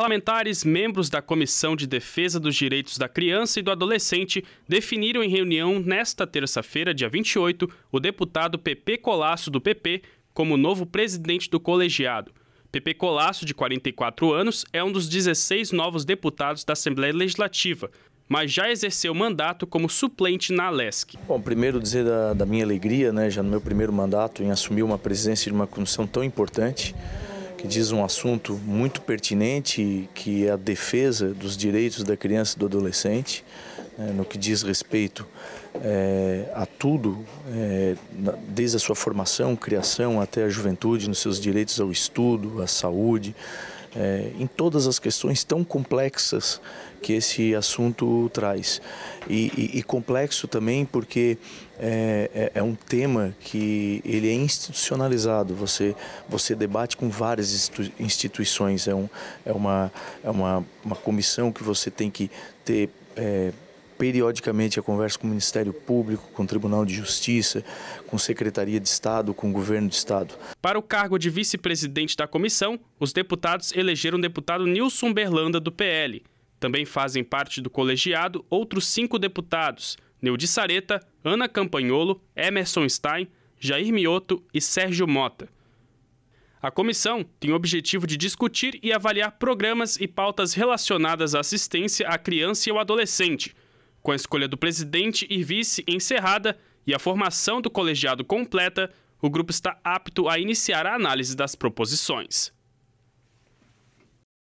Parlamentares, membros da Comissão de Defesa dos Direitos da Criança e do Adolescente, definiram em reunião nesta terça-feira, dia 28, o deputado PP Colasso do PP como novo presidente do colegiado. PP Colasso, de 44 anos, é um dos 16 novos deputados da Assembleia Legislativa, mas já exerceu mandato como suplente na Alesc. Bom, primeiro dizer da, da minha alegria, né, já no meu primeiro mandato, em assumir uma presidência de uma comissão tão importante que diz um assunto muito pertinente, que é a defesa dos direitos da criança e do adolescente, né, no que diz respeito é, a tudo, é, desde a sua formação, criação até a juventude, nos seus direitos ao estudo, à saúde, é, em todas as questões tão complexas que esse assunto traz. E, e, e complexo também porque é, é, é um tema que ele é institucionalizado, você, você debate com várias instituições, é, um, é, uma, é uma, uma comissão que você tem que ter. É, Periodicamente a conversa com o Ministério Público, com o Tribunal de Justiça, com a Secretaria de Estado, com o Governo de Estado. Para o cargo de vice-presidente da comissão, os deputados elegeram o deputado Nilson Berlanda, do PL. Também fazem parte do colegiado outros cinco deputados, Neudi Sareta, Ana Campanholo, Emerson Stein, Jair Mioto e Sérgio Mota. A comissão tem o objetivo de discutir e avaliar programas e pautas relacionadas à assistência à criança e ao adolescente, com a escolha do presidente e vice encerrada e a formação do colegiado completa, o grupo está apto a iniciar a análise das proposições.